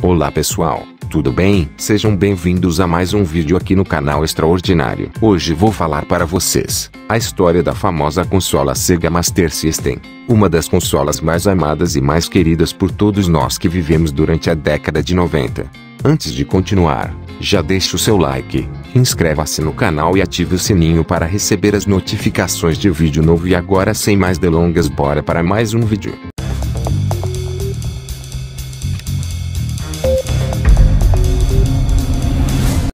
Olá pessoal, tudo bem? Sejam bem-vindos a mais um vídeo aqui no canal Extraordinário. Hoje vou falar para vocês a história da famosa consola Sega Master System, uma das consolas mais amadas e mais queridas por todos nós que vivemos durante a década de 90. Antes de continuar, já deixe o seu like, inscreva-se no canal e ative o sininho para receber as notificações de vídeo novo e agora sem mais delongas bora para mais um vídeo.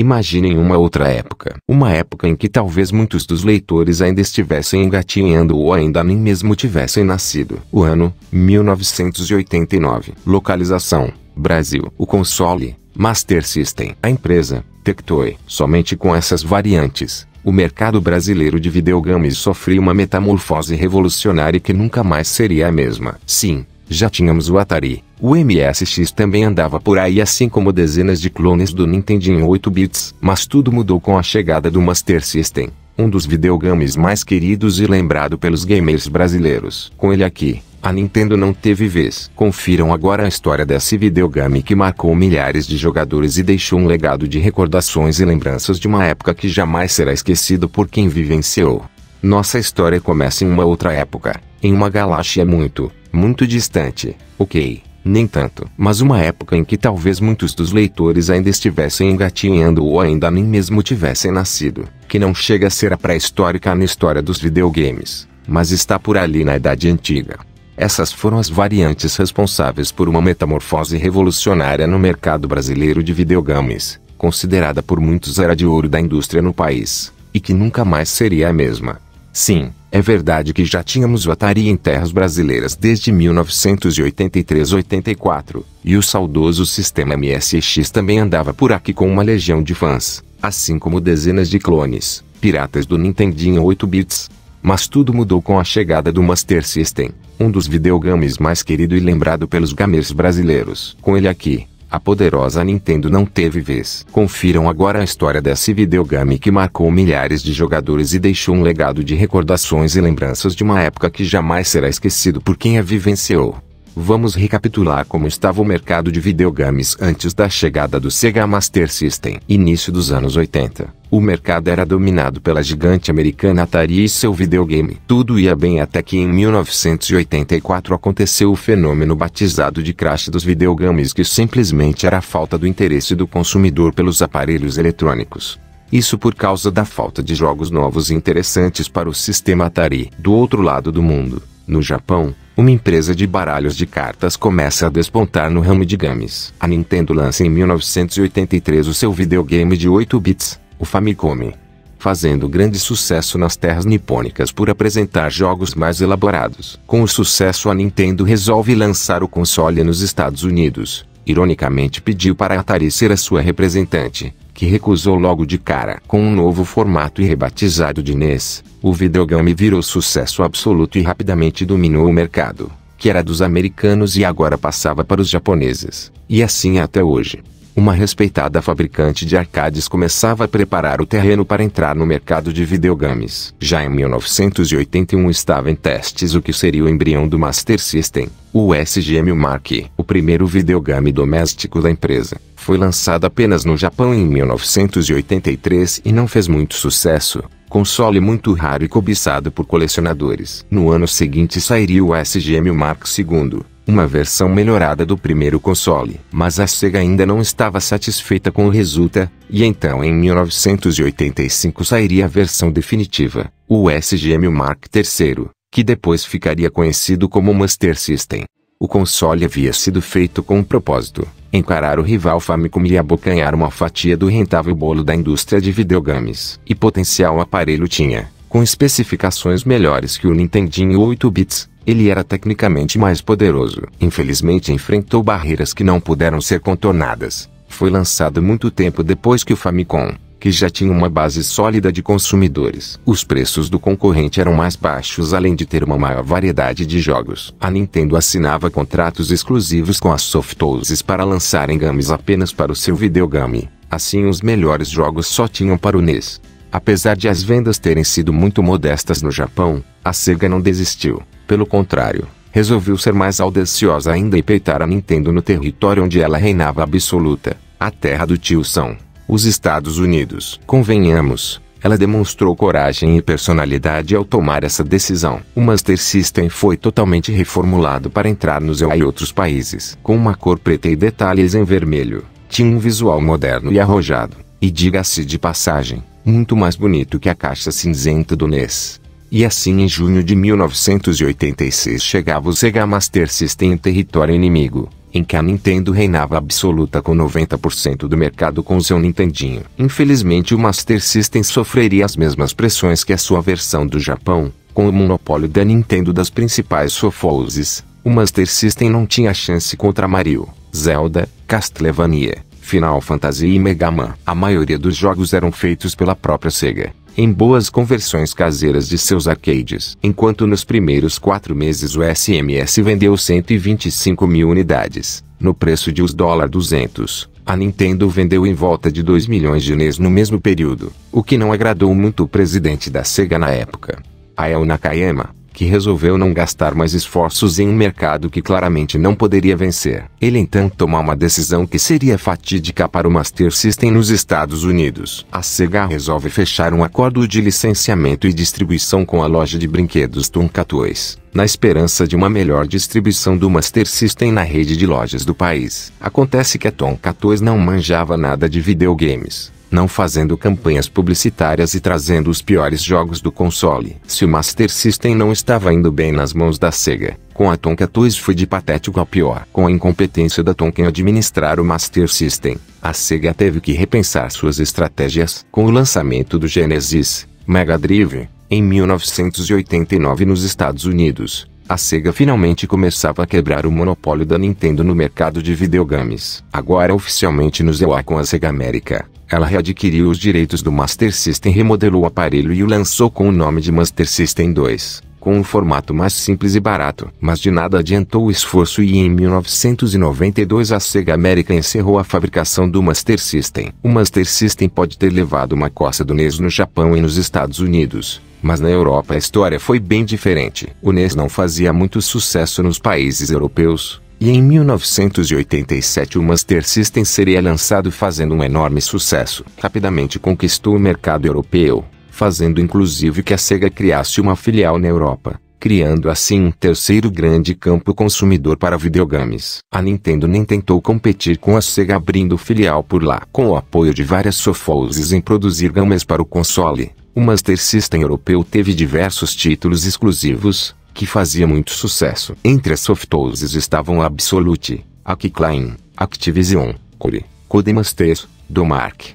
Imaginem uma outra época. Uma época em que talvez muitos dos leitores ainda estivessem engatinhando ou ainda nem mesmo tivessem nascido. O ano, 1989. Localização, Brasil. O console, Master System. A empresa, Tectoy. Somente com essas variantes, o mercado brasileiro de videogames sofreu uma metamorfose revolucionária que nunca mais seria a mesma. Sim, já tínhamos o Atari. O MSX também andava por aí assim como dezenas de clones do Nintendo em 8 bits, mas tudo mudou com a chegada do Master System, um dos videogames mais queridos e lembrado pelos gamers brasileiros. Com ele aqui, a Nintendo não teve vez. Confiram agora a história desse videogame que marcou milhares de jogadores e deixou um legado de recordações e lembranças de uma época que jamais será esquecido por quem vivenciou. Nossa história começa em uma outra época, em uma galáxia muito, muito distante, ok, nem tanto, mas uma época em que talvez muitos dos leitores ainda estivessem engatinhando ou ainda nem mesmo tivessem nascido, que não chega a ser a pré-histórica na história dos videogames, mas está por ali na Idade Antiga. Essas foram as variantes responsáveis por uma metamorfose revolucionária no mercado brasileiro de videogames, considerada por muitos era de ouro da indústria no país, e que nunca mais seria a mesma. Sim, é verdade que já tínhamos o Atari em terras brasileiras desde 1983-84, e o saudoso sistema MSX também andava por aqui com uma legião de fãs, assim como dezenas de clones, piratas do Nintendinho 8 bits. Mas tudo mudou com a chegada do Master System, um dos videogames mais querido e lembrado pelos gamers brasileiros. Com ele aqui, a poderosa Nintendo não teve vez. Confiram agora a história desse videogame que marcou milhares de jogadores e deixou um legado de recordações e lembranças de uma época que jamais será esquecido por quem a vivenciou. Vamos recapitular como estava o mercado de videogames antes da chegada do Sega Master System. Início dos anos 80, o mercado era dominado pela gigante americana Atari e seu videogame. Tudo ia bem até que em 1984 aconteceu o fenômeno batizado de crash dos videogames que simplesmente era a falta do interesse do consumidor pelos aparelhos eletrônicos. Isso por causa da falta de jogos novos e interessantes para o sistema Atari. Do outro lado do mundo, no Japão, uma empresa de baralhos de cartas começa a despontar no ramo de games. A Nintendo lança em 1983 o seu videogame de 8 bits, o Famicom, fazendo grande sucesso nas terras nipônicas por apresentar jogos mais elaborados. Com o sucesso, a Nintendo resolve lançar o console nos Estados Unidos. Ironicamente, pediu para a Atari ser a sua representante, que recusou logo de cara. Com um novo formato e rebatizado de NES, o videogame virou sucesso absoluto e rapidamente dominou o mercado, que era dos americanos e agora passava para os japoneses, e assim até hoje uma respeitada fabricante de arcades começava a preparar o terreno para entrar no mercado de videogames. Já em 1981 estava em testes o que seria o embrião do Master System, o SGM Mark, o primeiro videogame doméstico da empresa. Foi lançado apenas no Japão em 1983 e não fez muito sucesso, console muito raro e cobiçado por colecionadores. No ano seguinte sairia o SGM Mark II, uma versão melhorada do primeiro console. Mas a Sega ainda não estava satisfeita com o resultado, e então em 1985 sairia a versão definitiva, o SGM Mark III, que depois ficaria conhecido como Master System. O console havia sido feito com um propósito: encarar o rival Famicom e abocanhar uma fatia do rentável bolo da indústria de videogames. E potencial o aparelho tinha. Com especificações melhores que o Nintendinho 8 bits, ele era tecnicamente mais poderoso. Infelizmente enfrentou barreiras que não puderam ser contornadas. Foi lançado muito tempo depois que o Famicom, que já tinha uma base sólida de consumidores. Os preços do concorrente eram mais baixos além de ter uma maior variedade de jogos. A Nintendo assinava contratos exclusivos com as Softoses para lançarem games apenas para o seu videogame. Assim os melhores jogos só tinham para o NES. Apesar de as vendas terem sido muito modestas no Japão, a Sega não desistiu. Pelo contrário, resolveu ser mais audaciosa ainda e peitar a Nintendo no território onde ela reinava absoluta, a terra do tio São, os Estados Unidos. Convenhamos, ela demonstrou coragem e personalidade ao tomar essa decisão. O Master System foi totalmente reformulado para entrar nos EUA e outros países, com uma cor preta e detalhes em vermelho. Tinha um visual moderno e arrojado, e diga-se de passagem, muito mais bonito que a caixa cinzenta do NES. E assim em junho de 1986 chegava o Sega Master System em território inimigo, em que a Nintendo reinava absoluta com 90% do mercado com seu Nintendinho. Infelizmente o Master System sofreria as mesmas pressões que a sua versão do Japão, com o monopólio da Nintendo das principais softwares. O Master System não tinha chance contra Mario, Zelda, Castlevania, Final Fantasy e Mega Man. A maioria dos jogos eram feitos pela própria Sega, em boas conversões caseiras de seus arcades. Enquanto nos primeiros quatro meses o SMS vendeu 125 mil unidades, no preço de US$ 200, a Nintendo vendeu em volta de 2 milhões de no mesmo período, o que não agradou muito o presidente da Sega na época. Ayao Nakayama, que resolveu não gastar mais esforços em um mercado que claramente não poderia vencer. Ele então toma uma decisão que seria fatídica para o Master System nos Estados Unidos. A Sega resolve fechar um acordo de licenciamento e distribuição com a loja de brinquedos Tonka Toys na esperança de uma melhor distribuição do Master System na rede de lojas do país. Acontece que a Tonka Toys não manjava nada de videogames não fazendo campanhas publicitárias e trazendo os piores jogos do console. Se o Master System não estava indo bem nas mãos da Sega, com a Tonka Toys foi de patético a pior. Com a incompetência da Tonka em administrar o Master System, a Sega teve que repensar suas estratégias. Com o lançamento do Genesis, Mega Drive, em 1989 nos Estados Unidos, a Sega finalmente começava a quebrar o monopólio da Nintendo no mercado de videogames. Agora oficialmente no ZEWA com a Sega América, ela readquiriu os direitos do Master System, remodelou o aparelho e o lançou com o nome de Master System 2, com um formato mais simples e barato. Mas de nada adiantou o esforço e em 1992 a Sega América encerrou a fabricação do Master System. O Master System pode ter levado uma coça do NES no Japão e nos Estados Unidos, mas na Europa a história foi bem diferente. O NES não fazia muito sucesso nos países europeus, e em 1987 o Master System seria lançado fazendo um enorme sucesso. Rapidamente conquistou o mercado europeu, fazendo inclusive que a Sega criasse uma filial na Europa, criando assim um terceiro grande campo consumidor para videogames. A Nintendo nem tentou competir com a Sega abrindo filial por lá. Com o apoio de várias sofouses em produzir games para o console, o Master System europeu teve diversos títulos exclusivos, que fazia muito sucesso. Entre as soft estavam Absolute, Akikline, Activision, Core, Codemasters, Domark,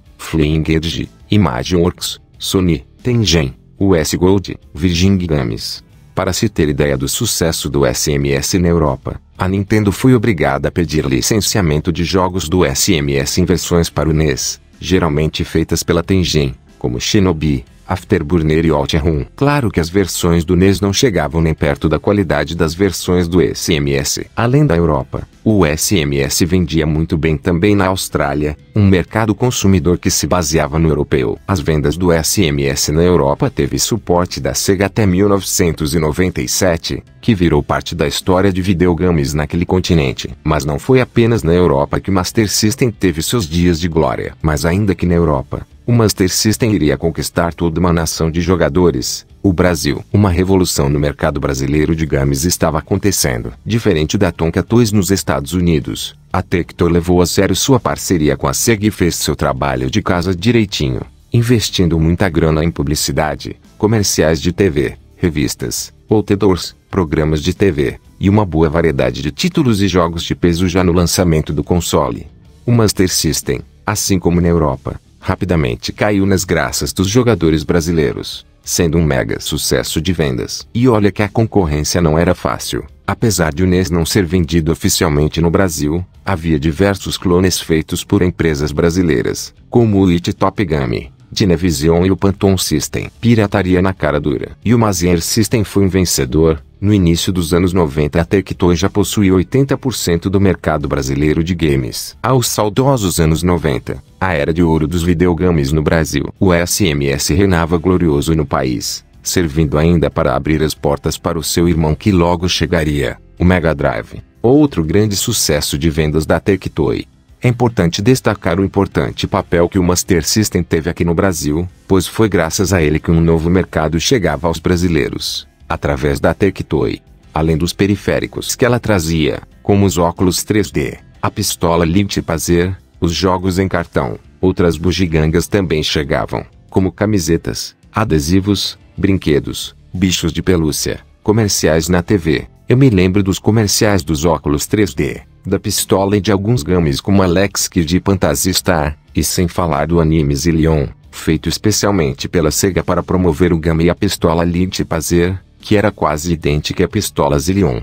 Edge, Imageworks, Sony, Tengen, US Gold, Virgin Games. Para se ter ideia do sucesso do SMS na Europa, a Nintendo foi obrigada a pedir licenciamento de jogos do SMS em versões para o NES, geralmente feitas pela Tengen, como Shinobi, Afterburner e Run. Claro que as versões do NES não chegavam nem perto da qualidade das versões do SMS, além da Europa. O SMS vendia muito bem também na Austrália, um mercado consumidor que se baseava no europeu. As vendas do SMS na Europa teve suporte da Sega até 1997, que virou parte da história de videogames naquele continente. Mas não foi apenas na Europa que o Master System teve seus dias de glória. Mas ainda que na Europa, o Master System iria conquistar toda uma nação de jogadores, o Brasil. Uma revolução no mercado brasileiro de games estava acontecendo. Diferente da Tonka Toys nos Estados Unidos, a Tector levou a sério sua parceria com a SEG e fez seu trabalho de casa direitinho, investindo muita grana em publicidade, comerciais de TV, revistas, outdoors, programas de TV, e uma boa variedade de títulos e jogos de peso já no lançamento do console. O Master System, assim como na Europa, rapidamente caiu nas graças dos jogadores brasileiros sendo um mega sucesso de vendas. E olha que a concorrência não era fácil. Apesar de o NES não ser vendido oficialmente no Brasil, havia diversos clones feitos por empresas brasileiras, como o It Top Game, Dinevision e o Pantone System. Pirataria na cara dura. E o Mazier System foi um vencedor, no início dos anos 90 a Tectoy já possuía 80% do mercado brasileiro de games. Aos saudosos anos 90, a era de ouro dos videogames no Brasil, o SMS reinava glorioso no país, servindo ainda para abrir as portas para o seu irmão que logo chegaria, o Mega Drive, outro grande sucesso de vendas da Tectoy. É importante destacar o importante papel que o Master System teve aqui no Brasil, pois foi graças a ele que um novo mercado chegava aos brasileiros através da Terktoi. Além dos periféricos que ela trazia, como os óculos 3D, a pistola Lint Pazer, os jogos em cartão, outras bugigangas também chegavam, como camisetas, adesivos, brinquedos, bichos de pelúcia, comerciais na TV. Eu me lembro dos comerciais dos óculos 3D, da pistola e de alguns games como Alex Kidd e Phantasy Star, e sem falar do anime Zillion, feito especialmente pela SEGA para promover o game e a pistola Lint Pazer, que era quase idêntica a Pistola Zillion.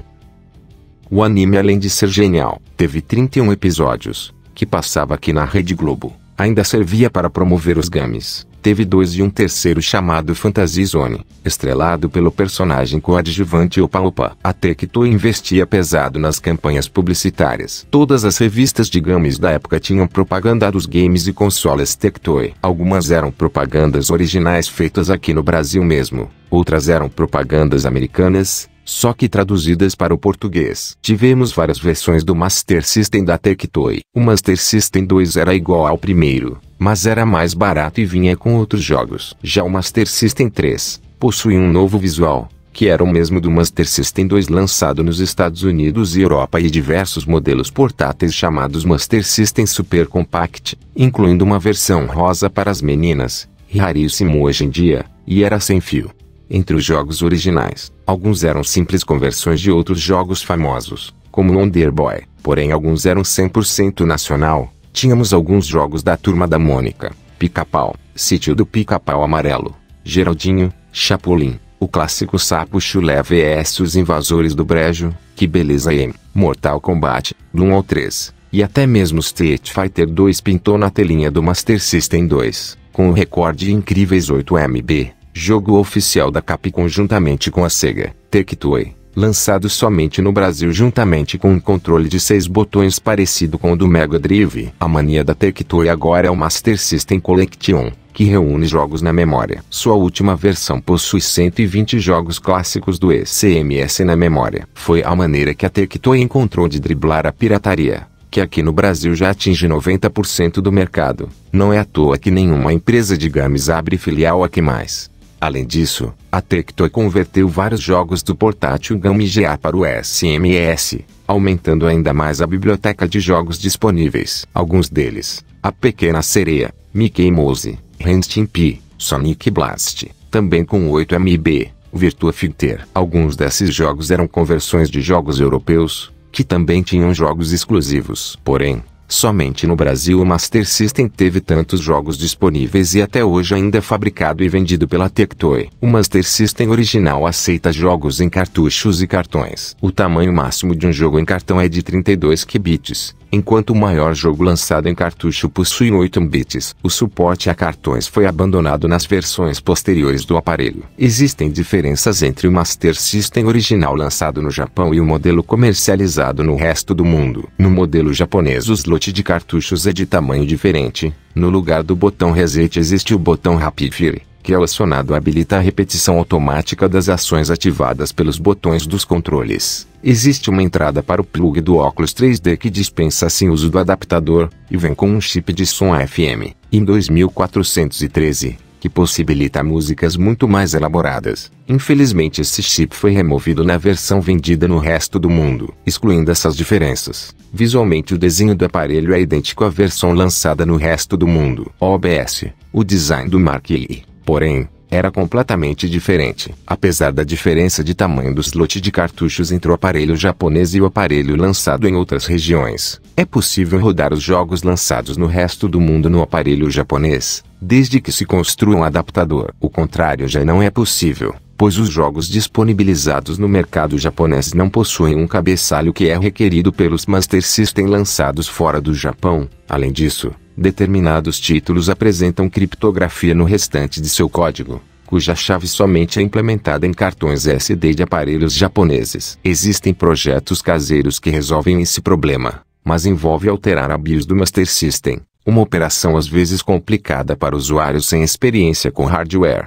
O anime, além de ser genial, teve 31 episódios, que passava aqui na Rede Globo, ainda servia para promover os games teve dois e um terceiro chamado Fantasy Zone, estrelado pelo personagem coadjuvante Opa Opa. Até que Toei investia pesado nas campanhas publicitárias. Todas as revistas de games da época tinham propaganda dos games e consoles Tectoy. Algumas eram propagandas originais feitas aqui no Brasil mesmo, outras eram propagandas americanas, só que traduzidas para o português. Tivemos várias versões do Master System da Tectoy. O Master System 2 era igual ao primeiro, mas era mais barato e vinha com outros jogos. Já o Master System 3 possuía um novo visual, que era o mesmo do Master System 2 lançado nos Estados Unidos e Europa e diversos modelos portáteis chamados Master System Super Compact, incluindo uma versão rosa para as meninas, raríssimo hoje em dia, e era sem fio. Entre os jogos originais, Alguns eram simples conversões de outros jogos famosos, como Wonder Boy, porém alguns eram 100% nacional. Tínhamos alguns jogos da Turma da Mônica, Pica-Pau, Sítio do Pica-Pau Amarelo, Geraldinho, Chapolin, o clássico Sapo Chulé vs Os Invasores do Brejo, Que Beleza em Mortal Kombat, Doom 1 ao 3, e até mesmo Street Fighter 2 pintou na telinha do Master System 2, com o recorde de incríveis 8 MB jogo oficial da CAP juntamente com a SEGA, Tectoy, lançado somente no Brasil juntamente com um controle de seis botões parecido com o do Mega Drive. A mania da Tectoy agora é o Master System Collection, que reúne jogos na memória. Sua última versão possui 120 jogos clássicos do ECMS na memória. Foi a maneira que a Tectoy encontrou de driblar a pirataria que aqui no Brasil já atinge 90% do mercado. Não é à toa que nenhuma empresa de games abre filial aqui mais. Além disso, a Tectoy converteu vários jogos do portátil GAMGA para o SMS, aumentando ainda mais a biblioteca de jogos disponíveis. Alguns deles, A Pequena Sereia, Mickey Mouse, Renshin P, Sonic Blast, também com 8MB, Virtua Fighter. Alguns desses jogos eram conversões de jogos europeus, que também tinham jogos exclusivos. Porém, Somente no Brasil o Master System teve tantos jogos disponíveis e até hoje ainda é fabricado e vendido pela Tectoy. O Master System original aceita jogos em cartuchos e cartões. O tamanho máximo de um jogo em cartão é de 32 qubits. Enquanto o maior jogo lançado em cartucho possui 8 bits, o suporte a cartões foi abandonado nas versões posteriores do aparelho. Existem diferenças entre o Master System original lançado no Japão e o modelo comercializado no resto do mundo. No modelo japonês, o slot de cartuchos é de tamanho diferente. No lugar do botão reset existe o botão rapid fire que ao é acionado habilita a repetição automática das ações ativadas pelos botões dos controles. Existe uma entrada para o plug do óculos 3D que dispensa assim o uso do adaptador, e vem com um chip de som AFM, em 2413, que possibilita músicas muito mais elaboradas. Infelizmente, esse chip foi removido na versão vendida no resto do mundo, excluindo essas diferenças. Visualmente, o desenho do aparelho é idêntico à versão lançada no resto do mundo. OBS, o design do Mark Lee Porém, era completamente diferente. Apesar da diferença de tamanho do slot de cartuchos entre o aparelho japonês e o aparelho lançado em outras regiões, é possível rodar os jogos lançados no resto do mundo no aparelho japonês, desde que se construa um adaptador. O contrário já não é possível, pois os jogos disponibilizados no mercado japonês não possuem um cabeçalho que é requerido pelos Master System lançados fora do Japão. Além disso, Determinados títulos apresentam criptografia no restante de seu código, cuja chave somente é implementada em cartões SD de aparelhos japoneses. Existem projetos caseiros que resolvem esse problema, mas envolve alterar a BIOS do Master System, uma operação às vezes complicada para usuários sem experiência com hardware.